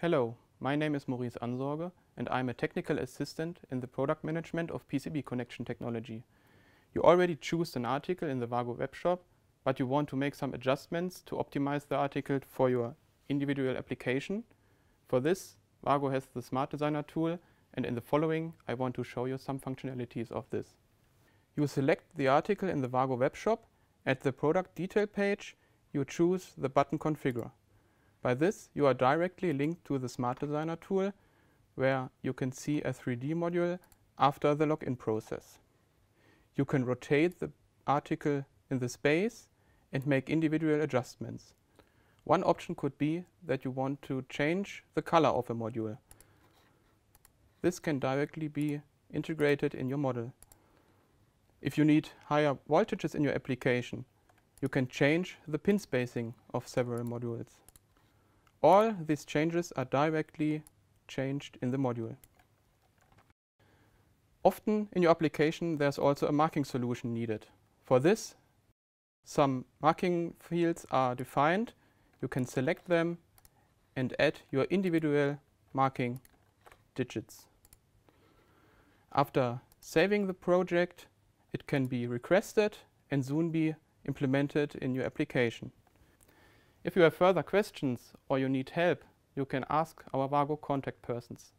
Hello, my name is Maurice Ansorge and I'm a technical assistant in the product management of PCB connection technology. You already choose an article in the Vago webshop, but you want to make some adjustments to optimize the article for your individual application. For this, Vago has the Smart Designer tool and in the following I want to show you some functionalities of this. You select the article in the Vago webshop. At the product detail page, you choose the button configure. By this, you are directly linked to the Smart Designer tool, where you can see a 3D module after the login process. You can rotate the article in the space and make individual adjustments. One option could be that you want to change the color of a module. This can directly be integrated in your model. If you need higher voltages in your application, you can change the pin spacing of several modules. All these changes are directly changed in the module. Often in your application there's also a marking solution needed. For this, some marking fields are defined. You can select them and add your individual marking digits. After saving the project, it can be requested and soon be implemented in your application. If you have further questions or you need help, you can ask our Vago contact persons.